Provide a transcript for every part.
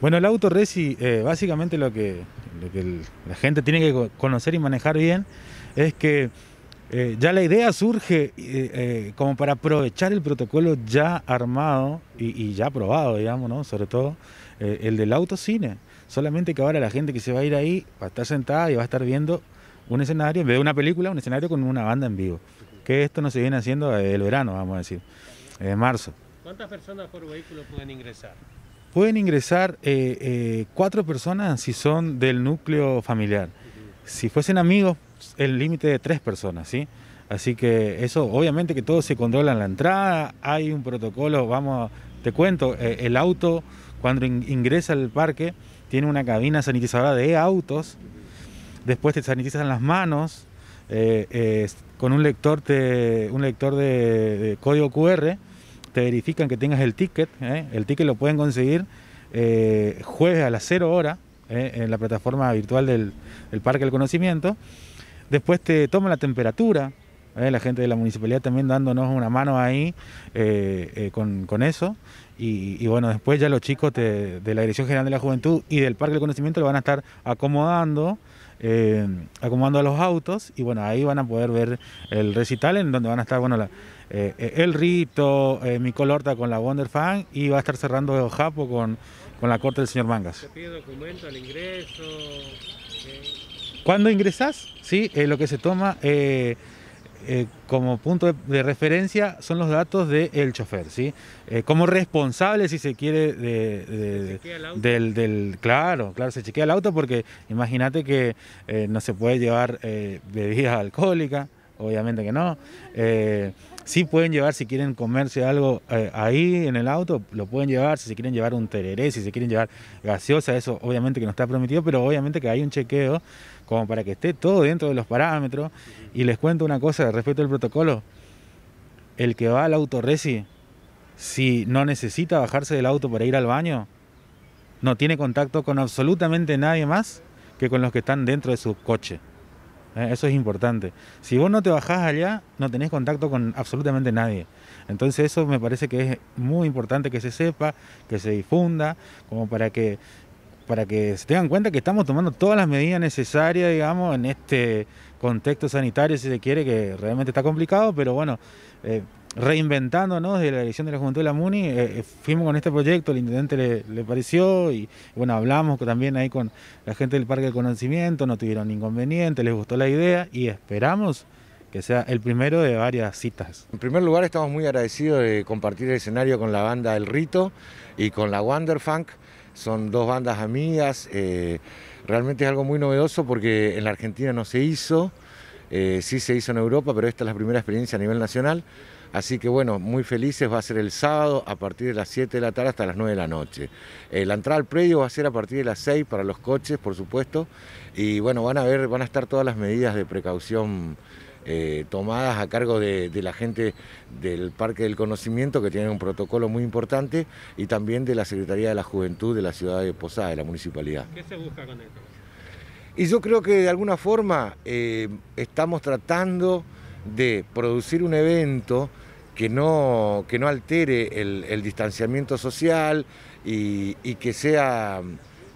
Bueno, el auto resi, eh, básicamente lo que, la gente tiene que conocer y manejar bien es que eh, ya la idea surge eh, como para aprovechar el protocolo ya armado y, ya probado, digamos, ¿no? Sobre todo el del autocine. Solamente que ahora la gente que se va a ir ahí va a estar sentada y va a estar viendo un escenario, en vez de una película, un escenario con una banda en vivo. Que esto no se viene haciendo el verano, vamos a decir, en marzo. ¿Cuántas personas por vehículo pueden ingresar? Pueden ingresar eh, eh, cuatro personas si son del núcleo familiar. Si fuesen amigos, el límite de tres personas, ¿sí? Así que eso, obviamente que todo se controla en la entrada, hay un protocolo, vamos, te cuento, eh, el auto cuando ingresa al parque tiene una cabina sanitizadora de autos, después te sanitizan las manos, con un lector, un lector de, código QR verifican que tengas el ticket. ¿eh? El ticket lo pueden conseguir eh, jueves a las 0 horas ¿eh? en la plataforma virtual del, Parque del Conocimiento. Después te toman la temperatura. La gente de la municipalidad también dándonos una mano ahí con, eso. Y, bueno, después ya los chicos de la Dirección General de la Juventud y del Parque del Conocimiento lo van a estar acomodando eh, acomodando los autos y bueno, ahí van a poder ver el recital en donde van a estar, bueno, la, eh, eh, El Rito, eh, Mi Colorta con la Wonder Fan y va a estar cerrando Japo con, con la corte del señor Mangas. ¿Se pide documento al ingreso? Cuando ingresas, sí, eh, lo que se toma eh, como punto de, referencia son los datos del chofer, ¿sí? Eh, como responsable, si se quiere, de, Del, Claro, claro, se chequea el auto porque imagínate que eh, no se puede llevar bebidas alcohólica obviamente que no. sí pueden llevar, si quieren comerse algo ahí en el auto, lo pueden llevar, si se quieren llevar un tereré, si se quieren llevar gaseosa, eso obviamente que no está permitido, pero obviamente que hay un chequeo como para que esté todo dentro de los parámetros. Y les cuento una cosa respecto al protocolo. El que va al auto resi, si no necesita bajarse del auto para ir al baño, no tiene contacto con absolutamente nadie más que con los que están dentro de su coche. Eh, eso es importante. Si vos no te bajás allá, no tenés contacto con absolutamente nadie. Entonces eso me parece que es muy importante que se sepa, que se difunda, como para que para que se tengan cuenta que estamos tomando todas las medidas necesarias, digamos, en este contexto sanitario, si se quiere, que realmente está complicado, pero bueno, eh, reinventándonos de la dirección de la Juventud de la MUNI, eh, eh, fuimos con este proyecto, el intendente le, pareció y bueno, hablamos también ahí con la gente del Parque del Conocimiento, no tuvieron inconveniente, les gustó la idea y esperamos que sea el primero de varias citas. En primer lugar, estamos muy agradecidos de compartir el escenario con la banda El Rito y con la Wonderfunk. Funk son dos bandas amigas. Eh, realmente es algo muy novedoso porque en la Argentina no se hizo, eh, sí se hizo en Europa, pero esta es la primera experiencia a nivel nacional. Así que bueno, muy felices, va a ser el sábado a partir de las 7 de la tarde hasta las 9 de la noche. Eh, la entrada al predio va a ser a partir de las 6 para los coches, por supuesto, y bueno, van a ver, van a estar todas las medidas de precaución eh, tomadas a cargo de, la gente del Parque del Conocimiento, que tiene un protocolo muy importante, y también de la Secretaría de la Juventud de la ciudad de Posada, de la municipalidad. ¿Qué se busca con esto? Y yo creo que de alguna forma eh, estamos tratando de producir un evento que no, que no altere el, distanciamiento social y que sea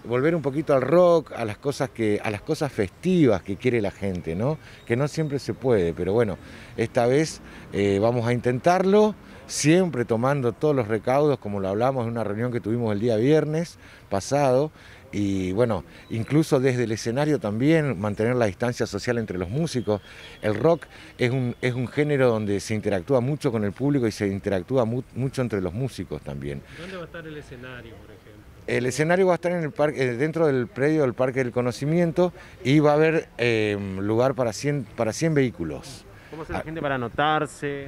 volver un poquito al rock, a las cosas que, a las cosas festivas que quiere la gente, ¿no? Que no siempre se puede, pero bueno, esta vez eh, vamos a intentarlo, siempre tomando todos los recaudos, como lo hablamos en una reunión que tuvimos el día viernes pasado. Y bueno, incluso desde el escenario también mantener la distancia social entre los músicos. El rock es un, es un género donde se interactúa mucho con el público y se interactúa mucho entre los músicos también. ¿Dónde va a estar el escenario, por ejemplo? El escenario va a estar en el parque, eh, dentro del predio del Parque del Conocimiento y va a haber eh, lugar para 100, para 100 vehículos. ¿Cómo hace la gente para anotarse?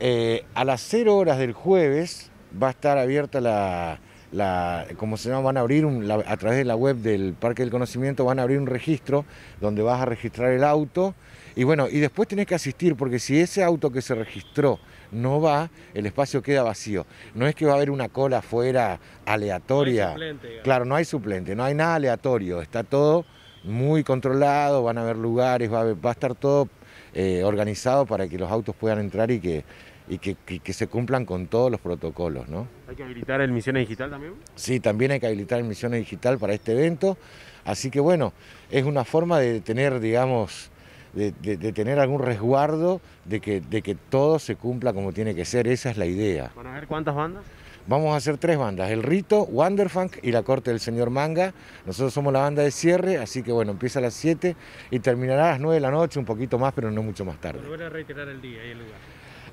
Eh, a las 0 horas del jueves va a estar abierta la, la, se Van a abrir un, a través de la web del Parque del Conocimiento, van a abrir un registro donde vas a registrar el auto. Y bueno, y después tenés que asistir, porque si ese auto que se registró no va, el espacio queda vacío. No es que va a haber una cola afuera aleatoria. claro, no hay suplente, no hay nada aleatorio. Está todo muy controlado, van a haber lugares, va a, estar todo eh, organizado para que los autos puedan entrar y que y que, que, se cumplan con todos los protocolos. ¿no? ¿Hay que habilitar el Misiones Digital también? Sí, también hay que habilitar el Misiones Digital para este evento. Así que bueno, es una forma de tener, digamos, de, tener algún resguardo de que, de que todo se cumpla como tiene que ser. Esa es la idea. ¿Van a ver cuántas bandas? Vamos a hacer tres bandas, El Rito, Wonderfunk y La Corte del Señor Manga. Nosotros somos la banda de cierre, así que bueno, empieza a las 7 y terminará a las 9 de la noche, un poquito más, pero no mucho más tarde. Volver a reiterar el día y el lugar.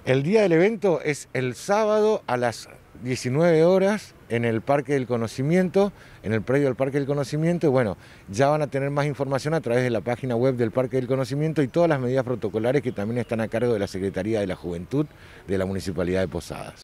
El día del evento es el sábado a las 19 horas en el Parque del Conocimiento, en el predio del Parque del Conocimiento, y bueno, ya van a tener más información a través de la página web del Parque del Conocimiento y todas las medidas protocolares que también están a cargo de la Secretaría de la Juventud de la Municipalidad de Posadas.